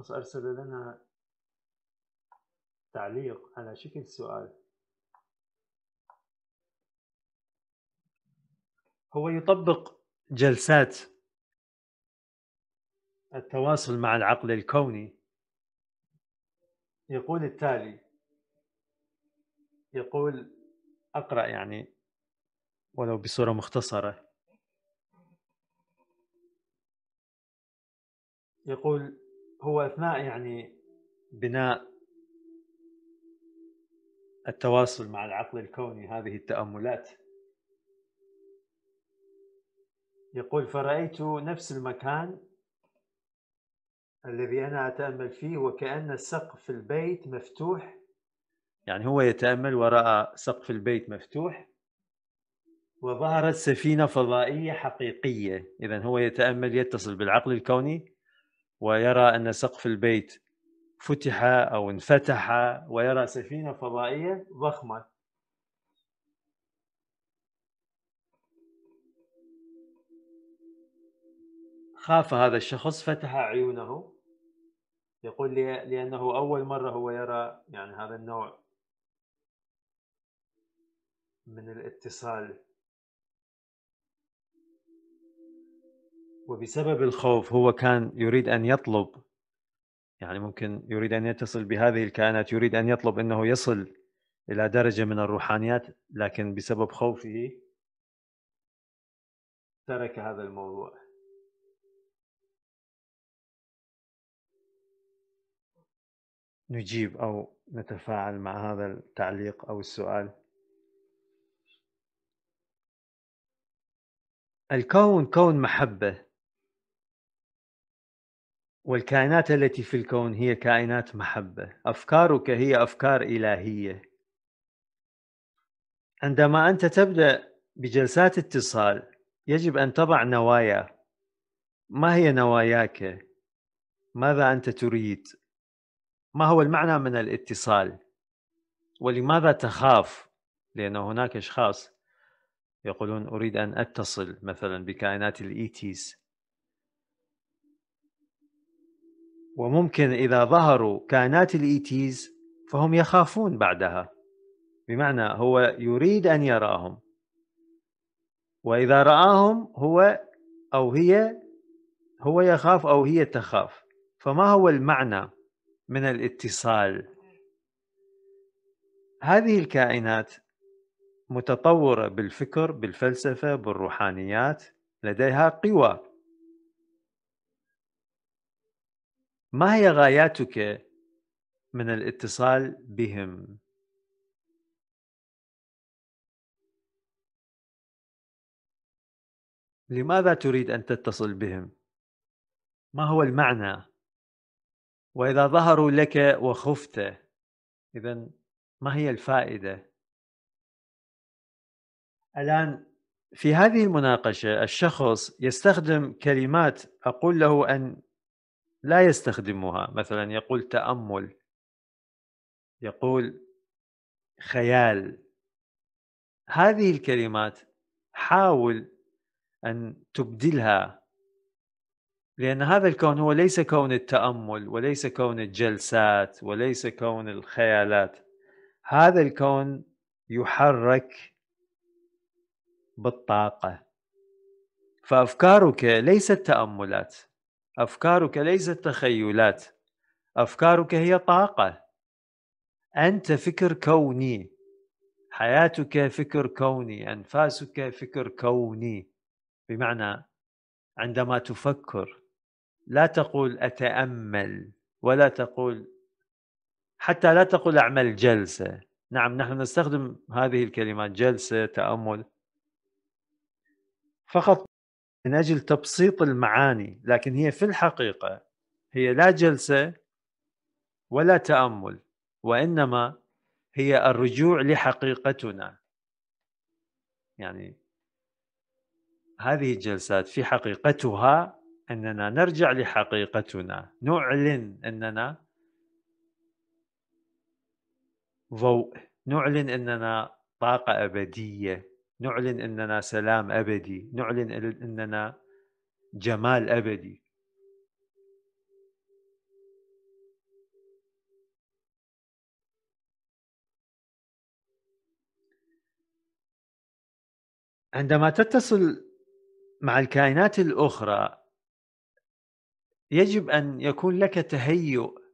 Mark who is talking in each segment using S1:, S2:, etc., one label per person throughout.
S1: أرسل لنا تعليق على شكل سؤال هو يطبق جلسات التواصل مع العقل الكوني يقول التالي يقول اقرا يعني ولو بصوره مختصره يقول هو اثناء يعني بناء التواصل مع العقل الكوني هذه التاملات يقول فرايت نفس المكان الذي انا اتامل فيه وكان سقف البيت مفتوح يعني هو يتامل وراء سقف البيت مفتوح وظهرت سفينه فضائيه حقيقيه اذا هو يتامل يتصل بالعقل الكوني ويرى أن سقف البيت فتح أو انفتح ويرى سفينة فضائية ضخمة خاف هذا الشخص فتح عيونه يقول لي لأنه أول مرة هو يرى يعني هذا النوع من الاتصال وبسبب الخوف هو كان يريد أن يطلب يعني ممكن يريد أن يتصل بهذه الكائنات يريد أن يطلب أنه يصل إلى درجة من الروحانيات لكن بسبب خوفه ترك هذا الموضوع نجيب أو نتفاعل مع هذا التعليق أو السؤال الكون كون محبة والكائنات التي في الكون هي كائنات محبة أفكارك هي أفكار إلهية عندما أنت تبدأ بجلسات اتصال يجب أن تضع نوايا ما هي نواياك؟ ماذا أنت تريد؟ ما هو المعنى من الاتصال؟ ولماذا تخاف؟ لأن هناك أشخاص يقولون أريد أن أتصل مثلا بكائنات الإيتيز e وممكن إذا ظهروا كائنات الإيتيز فهم يخافون بعدها بمعنى هو يريد أن يراهم وإذا رآهم هو أو هي هو يخاف أو هي تخاف فما هو المعنى من الاتصال هذه الكائنات متطورة بالفكر بالفلسفة بالروحانيات لديها قوى ما هي غاياتك من الاتصال بهم؟ لماذا تريد أن تتصل بهم؟ ما هو المعنى؟ وإذا ظهروا لك وخفت إذا ما هي الفائدة؟ الآن في هذه المناقشة الشخص يستخدم كلمات أقول له أن لا يستخدمها مثلا يقول تامل يقول خيال هذه الكلمات حاول ان تبدلها لان هذا الكون هو ليس كون التامل وليس كون الجلسات وليس كون الخيالات هذا الكون يحرك بالطاقه فافكارك ليست تاملات أفكارك ليست تخيلات أفكارك هي طاقة أنت فكر كوني حياتك فكر كوني أنفاسك فكر كوني بمعنى عندما تفكر لا تقول أتأمل ولا تقول حتى لا تقول أعمل جلسة نعم نحن نستخدم هذه الكلمات جلسة تأمل فقط من اجل تبسيط المعاني لكن هي في الحقيقه هي لا جلسه ولا تامل وانما هي الرجوع لحقيقتنا يعني هذه الجلسات في حقيقتها اننا نرجع لحقيقتنا نعلن اننا ضوء نعلن اننا طاقه ابديه نعلن اننا سلام ابدي نعلن اننا جمال ابدي عندما تتصل مع الكائنات الاخرى يجب ان يكون لك تهيؤ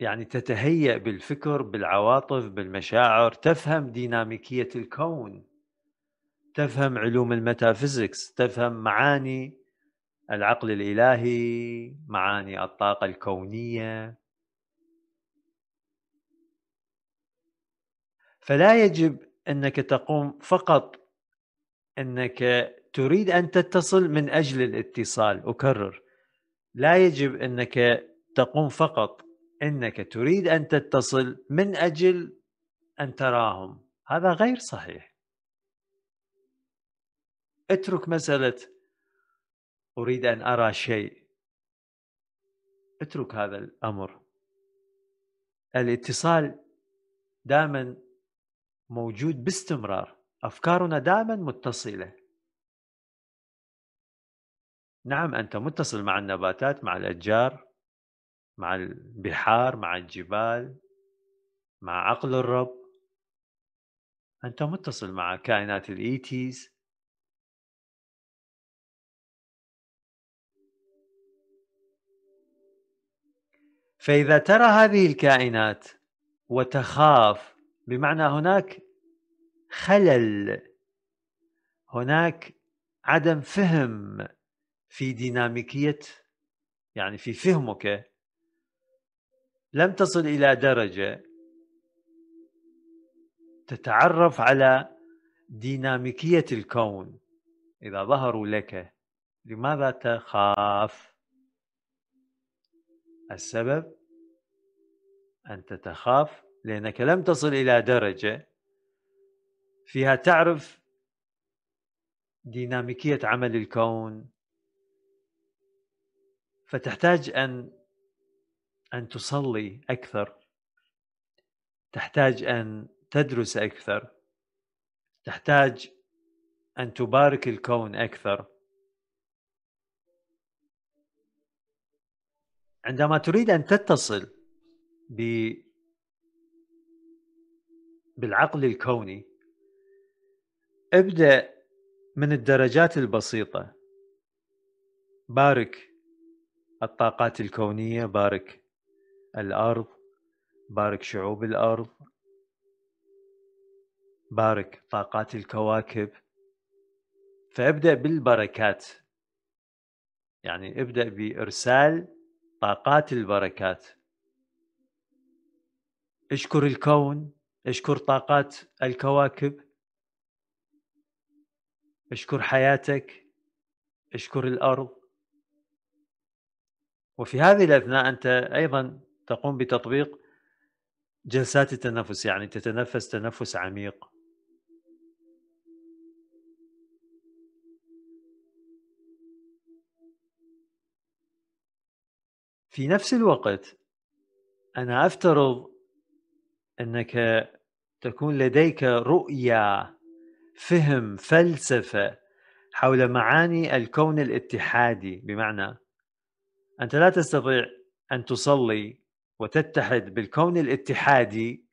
S1: يعني تتهيأ بالفكر بالعواطف بالمشاعر تفهم ديناميكية الكون تفهم علوم الميتافيزيكس تفهم معاني العقل الإلهي معاني الطاقة الكونية فلا يجب أنك تقوم فقط أنك تريد أن تتصل من أجل الاتصال أكرر لا يجب أنك تقوم فقط انك تريد ان تتصل من اجل ان تراهم هذا غير صحيح اترك مساله اريد ان ارى شيء اترك هذا الامر الاتصال دائما موجود باستمرار افكارنا دائما متصله نعم انت متصل مع النباتات مع الاشجار مع البحار مع الجبال مع عقل الرب أنت متصل مع كائنات الإيتيز فإذا ترى هذه الكائنات وتخاف بمعنى هناك خلل هناك عدم فهم في ديناميكية يعني في فهمك لم تصل الى درجه تتعرف على ديناميكيه الكون اذا ظهروا لك لماذا تخاف السبب انت تخاف لانك لم تصل الى درجه فيها تعرف ديناميكيه عمل الكون فتحتاج ان ان تصلي اكثر تحتاج ان تدرس اكثر تحتاج ان تبارك الكون اكثر عندما تريد ان تتصل ب بالعقل الكوني ابدا من الدرجات البسيطه بارك الطاقات الكونيه بارك الأرض بارك شعوب الأرض بارك طاقات الكواكب فابدأ بالبركات يعني ابدأ بإرسال طاقات البركات اشكر الكون اشكر طاقات الكواكب اشكر حياتك اشكر الأرض وفي هذه الأثناء أنت أيضا تقوم بتطبيق جلسات التنفس يعني تتنفس تنفس عميق في نفس الوقت انا افترض انك تكون لديك رؤيه فهم فلسفه حول معاني الكون الاتحادي بمعنى انت لا تستطيع ان تصلي وتتحد بالكون الاتحادي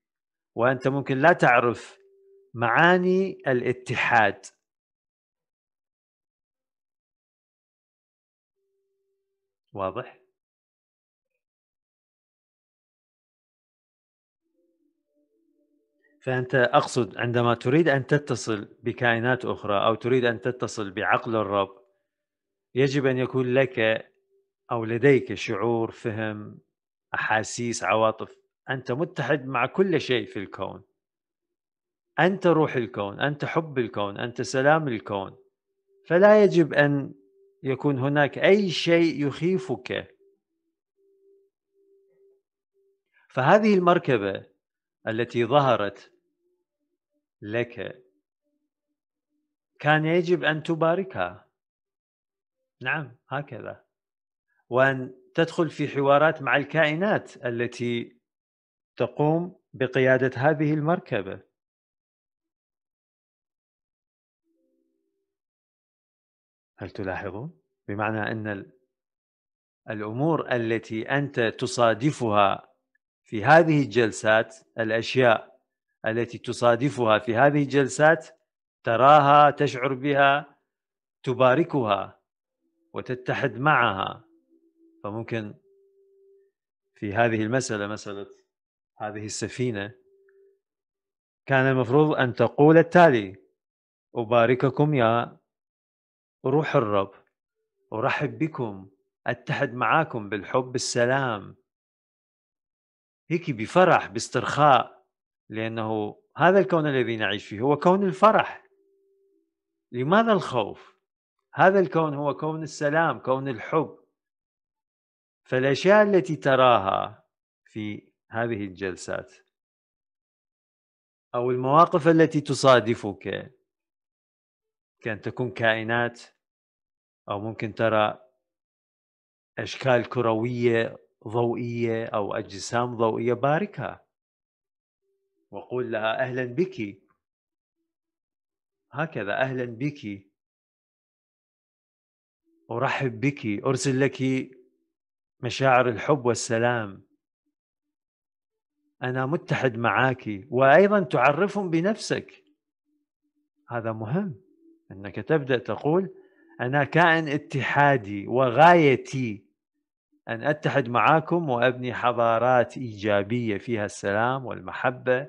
S1: وانت ممكن لا تعرف معاني الاتحاد واضح فانت اقصد عندما تريد ان تتصل بكائنات اخرى او تريد ان تتصل بعقل الرب يجب ان يكون لك او لديك شعور فهم احاسيس عواطف انت متحد مع كل شيء في الكون انت روح الكون انت حب الكون انت سلام الكون فلا يجب ان يكون هناك اي شيء يخيفك فهذه المركبه التي ظهرت لك كان يجب ان تباركها نعم هكذا وان تدخل في حوارات مع الكائنات التي تقوم بقيادة هذه المركبة هل تلاحظون؟ بمعنى أن الأمور التي أنت تصادفها في هذه الجلسات الأشياء التي تصادفها في هذه الجلسات تراها تشعر بها تباركها وتتحد معها فممكن في هذه المسألة مسألة هذه السفينة كان المفروض أن تقول التالي أبارككم يا روح الرب أرحب بكم أتحد معاكم بالحب بالسلام هيك بفرح باسترخاء لأنه هذا الكون الذي نعيش فيه هو كون الفرح لماذا الخوف؟ هذا الكون هو كون السلام كون الحب فالاشياء التي تراها في هذه الجلسات او المواقف التي تصادفك كان تكون كائنات او ممكن ترى اشكال كرويه ضوئيه او اجسام ضوئيه باركها وقول لها اهلا بك هكذا اهلا بك ارحب بك ارسل لك مشاعر الحب والسلام أنا متحد معك وأيضا تعرفهم بنفسك هذا مهم أنك تبدأ تقول أنا كائن اتحادي وغايتي أن أتحد معكم وأبني حضارات إيجابية فيها السلام والمحبة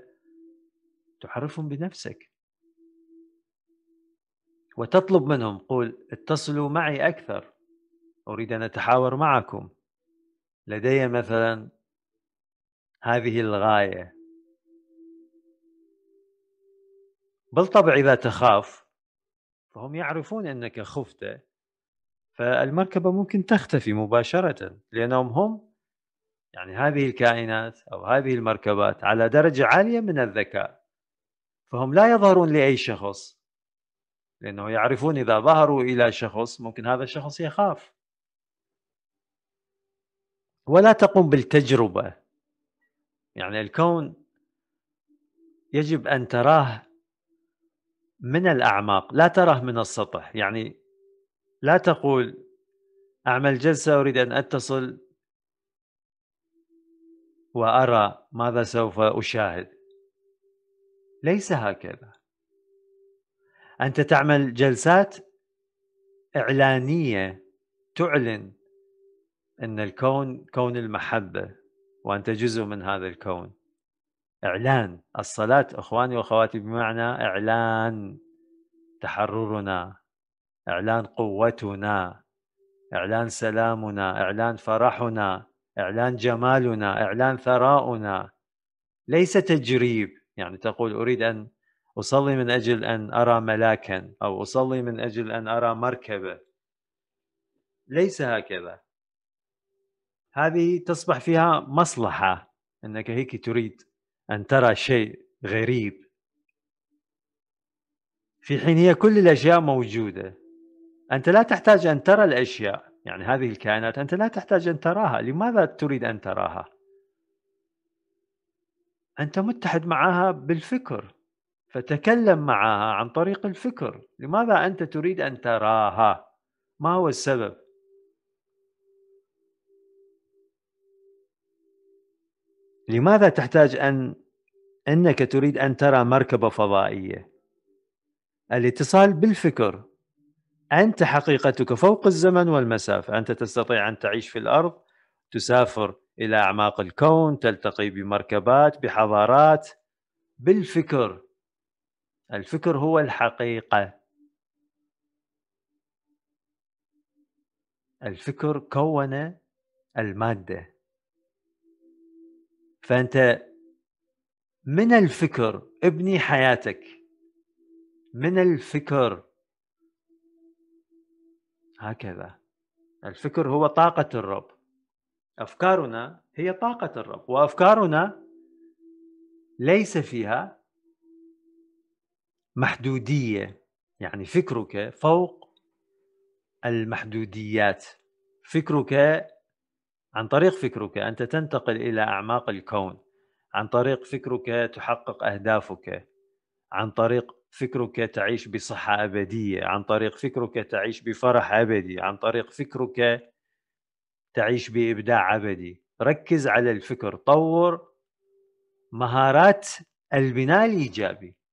S1: تعرفهم بنفسك وتطلب منهم قول اتصلوا معي أكثر أريد أن أتحاور معكم لدي مثلا هذه الغاية بالطبع إذا تخاف فهم يعرفون أنك خفت فالمركبة ممكن تختفي مباشرة لأنهم هم يعني هذه الكائنات أو هذه المركبات على درجة عالية من الذكاء فهم لا يظهرون لأي شخص لأنه يعرفون إذا ظهروا إلى شخص ممكن هذا الشخص يخاف ولا تقوم بالتجربه يعني الكون يجب ان تراه من الاعماق لا تراه من السطح يعني لا تقول اعمل جلسه اريد ان اتصل وارى ماذا سوف اشاهد ليس هكذا انت تعمل جلسات اعلانيه تعلن ان الكون كون المحبه وانت جزء من هذا الكون اعلان الصلاه اخواني واخواتي بمعنى اعلان تحررنا اعلان قوتنا اعلان سلامنا اعلان فرحنا اعلان جمالنا اعلان ثراؤنا ليس تجريب يعني تقول اريد ان اصلي من اجل ان ارى ملاكا او اصلي من اجل ان ارى مركبه ليس هكذا هذه تصبح فيها مصلحة أنك هيك تريد أن ترى شيء غريب في حين هي كل الأشياء موجودة أنت لا تحتاج أن ترى الأشياء يعني هذه الكائنات أنت لا تحتاج أن تراها لماذا تريد أن تراها أنت متحد معها بالفكر فتكلم معها عن طريق الفكر لماذا أنت تريد أن تراها ما هو السبب لماذا تحتاج أن أنك تريد أن ترى مركبة فضائية الاتصال بالفكر أنت حقيقتك فوق الزمن والمسافة أنت تستطيع أن تعيش في الأرض تسافر إلى أعماق الكون تلتقي بمركبات بحضارات بالفكر الفكر هو الحقيقة الفكر كون المادة فانت من الفكر ابني حياتك من الفكر هكذا الفكر هو طاقة الرب أفكارنا هي طاقة الرب وأفكارنا ليس فيها محدودية يعني فكرك فوق المحدوديات فكرك عن طريق فكرك أنت تنتقل إلى أعماق الكون عن طريق فكرك تحقق أهدافك عن طريق فكرك تعيش بصحة أبدية عن طريق فكرك تعيش بفرح أبدي عن طريق فكرك تعيش بإبداع أبدي ركز على الفكر طور مهارات البناء الإيجابي